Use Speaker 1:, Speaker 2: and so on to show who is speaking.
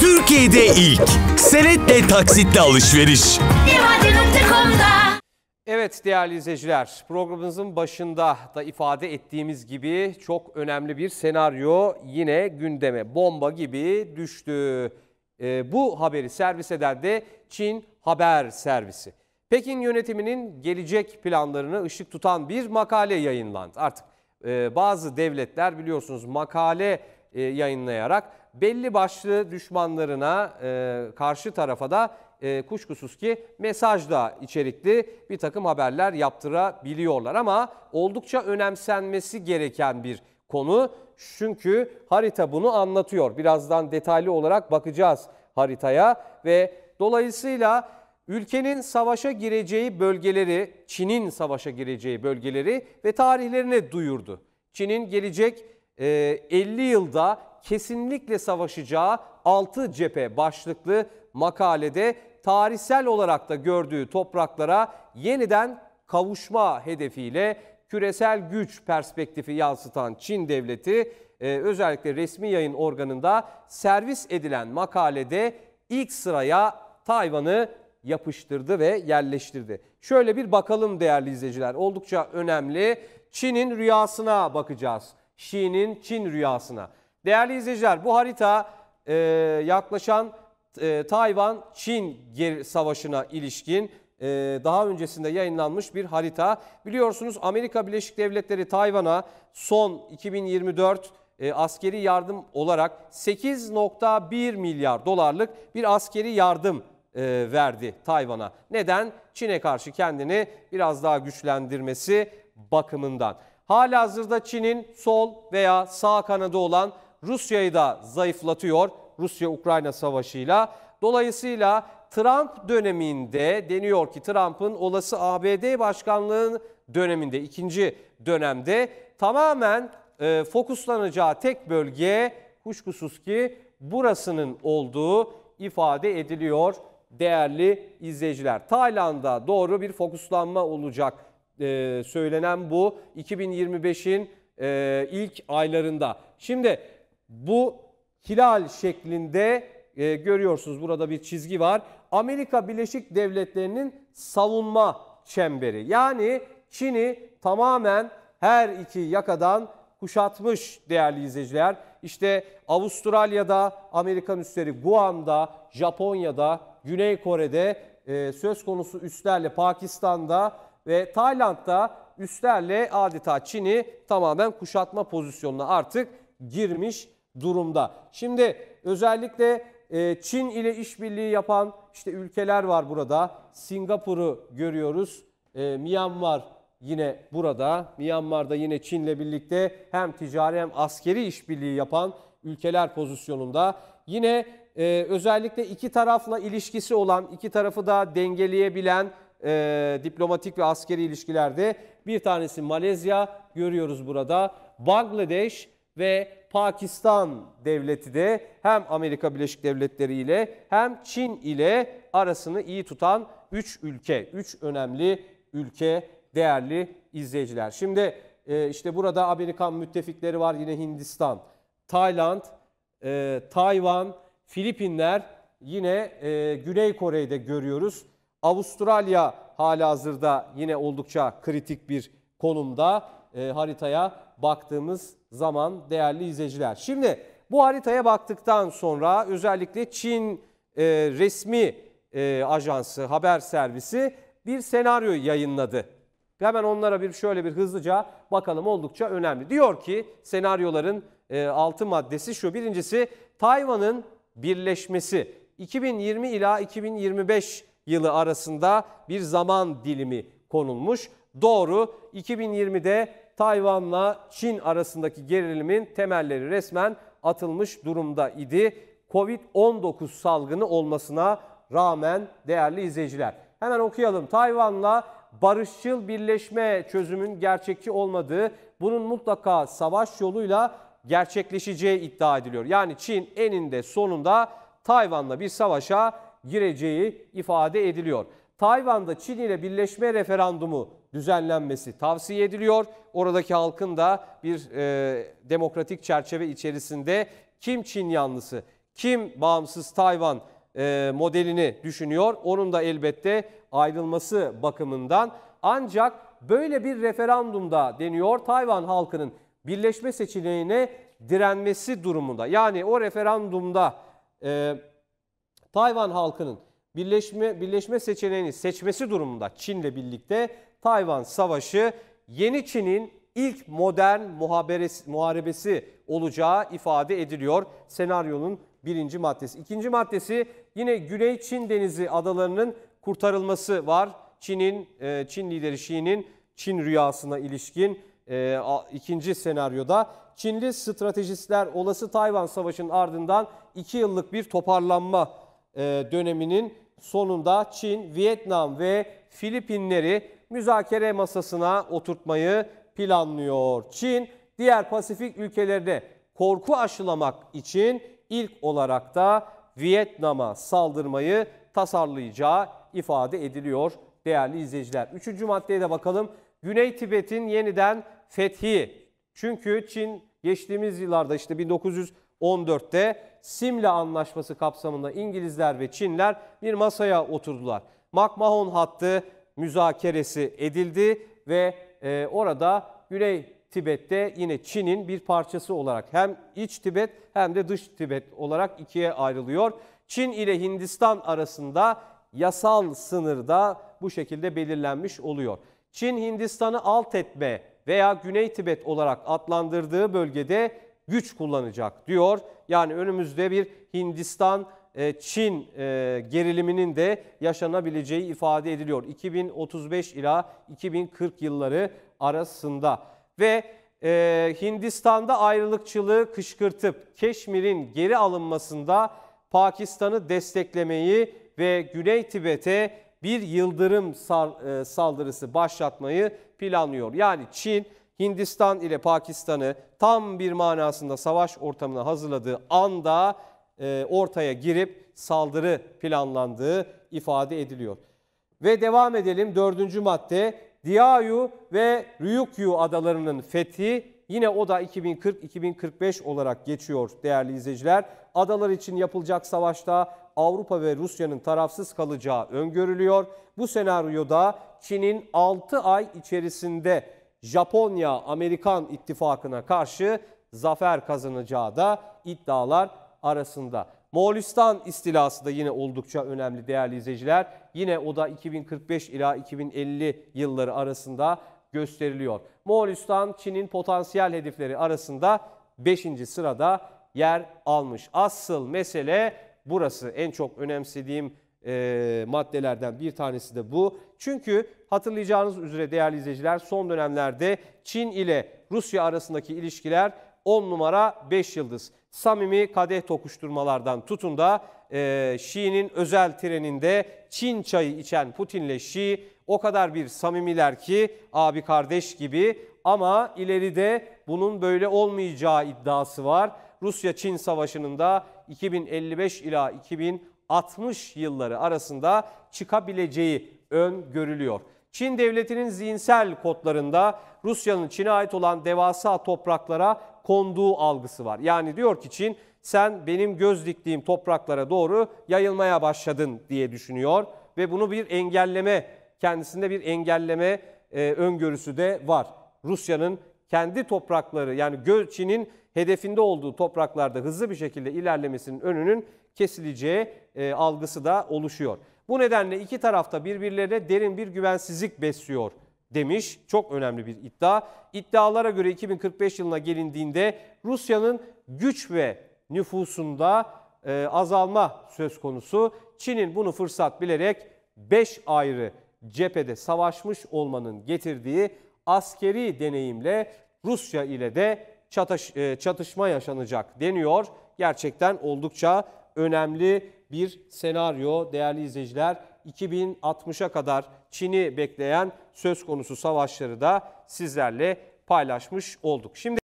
Speaker 1: Türkiye'de ilk senetle taksitle alışveriş. Evet değerli izleyiciler programımızın başında da ifade ettiğimiz gibi çok önemli bir senaryo yine gündeme bomba gibi düştü. E, bu haberi servis eden de Çin Haber Servisi. Pekin yönetiminin gelecek planlarını ışık tutan bir makale yayınlandı. Artık e, bazı devletler biliyorsunuz makale e, yayınlayarak belli başlı düşmanlarına e, karşı tarafa da e, kuşkusuz ki mesajla içerikli bir takım haberler yaptırabiliyorlar. Ama oldukça önemsenmesi gereken bir konu çünkü harita bunu anlatıyor. Birazdan detaylı olarak bakacağız haritaya ve dolayısıyla ülkenin savaşa gireceği bölgeleri, Çin'in savaşa gireceği bölgeleri ve tarihlerini duyurdu. Çin'in gelecek 50 e, yılda kesinlikle savaşacağı 6 cephe başlıklı makalede tarihsel olarak da gördüğü topraklara yeniden kavuşma hedefiyle küresel güç perspektifi yansıtan Çin devleti e, özellikle resmi yayın organında servis edilen makalede ilk sıraya Tayvan'ı yapıştırdı ve yerleştirdi. Şöyle bir bakalım değerli izleyiciler. Oldukça önemli. Çin'in rüyasına bakacağız. Xi'nin Çin rüyasına. Değerli izleyiciler bu harita e, yaklaşan e, Tayvan-Çin savaşına ilişkin e, daha öncesinde yayınlanmış bir harita. Biliyorsunuz Amerika Birleşik Devletleri Tayvan'a son 2024 e, askeri yardım olarak 8.1 milyar dolarlık bir askeri yardım e, verdi Tayvan'a. Neden? Çin'e karşı kendini biraz daha güçlendirmesi bakımından. hazırda Çin'in sol veya sağ kanadı olan Rusya'yı da zayıflatıyor Rusya-Ukrayna savaşıyla. Dolayısıyla Trump döneminde deniyor ki Trump'ın olası ABD başkanlığın döneminde ikinci dönemde tamamen e, fokuslanacağı tek bölge kuşkusuz ki burasının olduğu ifade ediliyor değerli izleyiciler. Tayland'a doğru bir fokuslanma olacak e, söylenen bu 2025'in e, ilk aylarında. Şimdi bu hilal şeklinde e, görüyorsunuz burada bir çizgi var. Amerika Birleşik Devletleri'nin savunma çemberi. Yani Çin'i tamamen her iki yakadan kuşatmış değerli izleyiciler. İşte Avustralya'da, Amerikan üsleri Guam'da, Japonya'da, Güney Kore'de e, söz konusu üstlerle Pakistan'da ve Tayland'da üstlerle adeta Çin'i tamamen kuşatma pozisyonuna artık girmiş durumda. Şimdi özellikle e, Çin ile işbirliği yapan işte ülkeler var burada. Singapur'u görüyoruz. E, Myanmar yine burada. Myanmar'da yine Çin'le birlikte hem ticari hem askeri işbirliği yapan ülkeler pozisyonunda. Yine e, özellikle iki tarafla ilişkisi olan, iki tarafı da dengeleyebilen e, diplomatik ve askeri ilişkilerde bir tanesi Malezya görüyoruz burada. Bangladeş ve Pakistan devleti de hem Amerika Birleşik Devletleri ile hem Çin ile arasını iyi tutan 3 ülke, 3 önemli ülke değerli izleyiciler. Şimdi e, işte burada Amerikan müttefikleri var yine Hindistan, Tayland, e, Tayvan, Filipinler yine e, Güney Koreyi de görüyoruz. Avustralya hala hazırda yine oldukça kritik bir konumda e, haritaya baktığımız zaman değerli izleyiciler. Şimdi bu haritaya baktıktan sonra özellikle Çin e, resmi e, ajansı, haber servisi bir senaryo yayınladı. Hemen onlara bir şöyle bir hızlıca bakalım oldukça önemli. Diyor ki senaryoların e, altı maddesi şu. Birincisi Tayvan'ın birleşmesi. 2020 ila 2025 yılı arasında bir zaman dilimi konulmuş doğru. 2020'de Tayvan'la Çin arasındaki gerilimin temelleri resmen atılmış durumda idi. Covid-19 salgını olmasına rağmen değerli izleyiciler. Hemen okuyalım. Tayvan'la barışçıl birleşme çözümün gerçekçi olmadığı, bunun mutlaka savaş yoluyla gerçekleşeceği iddia ediliyor. Yani Çin eninde sonunda Tayvan'la bir savaşa gireceği ifade ediliyor. Tayvan'da Çin ile birleşme referandumu düzenlenmesi tavsiye ediliyor. Oradaki halkın da bir e, demokratik çerçeve içerisinde kim Çin yanlısı, kim bağımsız Tayvan e, modelini düşünüyor. Onun da elbette ayrılması bakımından. Ancak böyle bir referandumda deniyor Tayvan halkının birleşme seçeneğine direnmesi durumunda. Yani o referandumda e, Tayvan halkının birleşme birleşme seçeneğini seçmesi durumunda Çin'le birlikte Tayvan Savaşı yeni Çin'in ilk modern muharebesi olacağı ifade ediliyor senaryonun birinci maddesi. İkinci maddesi yine Güney Çin Denizi adalarının kurtarılması var. Çin'in e, Çin lideri Xi'nin Çin rüyasına ilişkin e, ikinci senaryoda Çinli stratejistler olası Tayvan Savaşı'nın ardından iki yıllık bir toparlanma e, döneminin sonunda Çin, Vietnam ve Filipinleri müzakere masasına oturtmayı planlıyor. Çin diğer Pasifik ülkelerine korku aşılamak için ilk olarak da Vietnam'a saldırmayı tasarlayacağı ifade ediliyor değerli izleyiciler. Üçüncü maddeye de bakalım. Güney Tibet'in yeniden fethi. Çünkü Çin geçtiğimiz yıllarda işte 1914'te Simla Anlaşması kapsamında İngilizler ve Çinler bir masaya oturdular. McMahon hattı müzakeresi edildi ve e, orada Güney Tibet'te yine Çin'in bir parçası olarak hem iç Tibet hem de dış Tibet olarak ikiye ayrılıyor. Çin ile Hindistan arasında yasal sınırda bu şekilde belirlenmiş oluyor. Çin Hindistan'ı alt etme veya Güney Tibet olarak adlandırdığı bölgede güç kullanacak diyor. Yani önümüzde bir Hindistan e, Çin e, geriliminin de yaşanabileceği ifade ediliyor. 2035 ila 2040 yılları arasında ve e, Hindistan'da ayrılıkçılığı kışkırtıp Keşmir'in geri alınmasında Pakistan'ı desteklemeyi ve Güney Tibet'e bir yıldırım saldırısı başlatmayı planlıyor. Yani Çin Hindistan ile Pakistan'ı tam bir manasında savaş ortamına hazırladığı anda e, ortaya girip saldırı planlandığı ifade ediliyor. Ve devam edelim dördüncü madde Diayu ve Ryukyu adalarının fethi yine o da 2040-2045 olarak geçiyor değerli izleyiciler. Adalar için yapılacak savaşta Avrupa ve Rusya'nın tarafsız kalacağı öngörülüyor. Bu senaryoda Çin'in 6 ay içerisinde Japonya Amerikan ittifakına karşı zafer kazanacağı da iddialar arasında. Moğolistan istilası da yine oldukça önemli değerli izleyiciler. Yine o da 2045 ila 2050 yılları arasında gösteriliyor. Moğolistan Çin'in potansiyel hedefleri arasında 5. sırada yer almış. Asıl mesele burası en çok önemsediğim e, maddelerden bir tanesi de bu. Çünkü hatırlayacağınız üzere değerli izleyiciler son dönemlerde Çin ile Rusya arasındaki ilişkiler 10 numara 5 yıldız. Samimi kadeh tokuşturmalardan tutun da e, Şi'nin özel treninde Çin çayı içen Putin ile Şi o kadar bir samimiler ki abi kardeş gibi ama ileride bunun böyle olmayacağı iddiası var. Rusya-Çin savaşının da 2055 ila 2000 60 yılları arasında çıkabileceği öngörülüyor. Çin devletinin zihinsel kodlarında Rusya'nın Çin'e ait olan devasa topraklara konduğu algısı var. Yani diyor ki Çin sen benim göz diktiğim topraklara doğru yayılmaya başladın diye düşünüyor ve bunu bir engelleme kendisinde bir engelleme e, öngörüsü de var. Rusya'nın kendi toprakları yani Çin'in hedefinde olduğu topraklarda hızlı bir şekilde ilerlemesinin önünün kesileceği e, algısı da oluşuyor. Bu nedenle iki tarafta birbirlerine derin bir güvensizlik besliyor demiş. Çok önemli bir iddia. İddialara göre 2045 yılına gelindiğinde Rusya'nın güç ve nüfusunda e, azalma söz konusu. Çin'in bunu fırsat bilerek 5 ayrı cephede savaşmış olmanın getirdiği askeri deneyimle Rusya ile de çatış, e, çatışma yaşanacak deniyor. Gerçekten oldukça önemli bir senaryo değerli izleyiciler. 2060'a kadar Çin'i bekleyen söz konusu savaşları da sizlerle paylaşmış olduk. Şimdi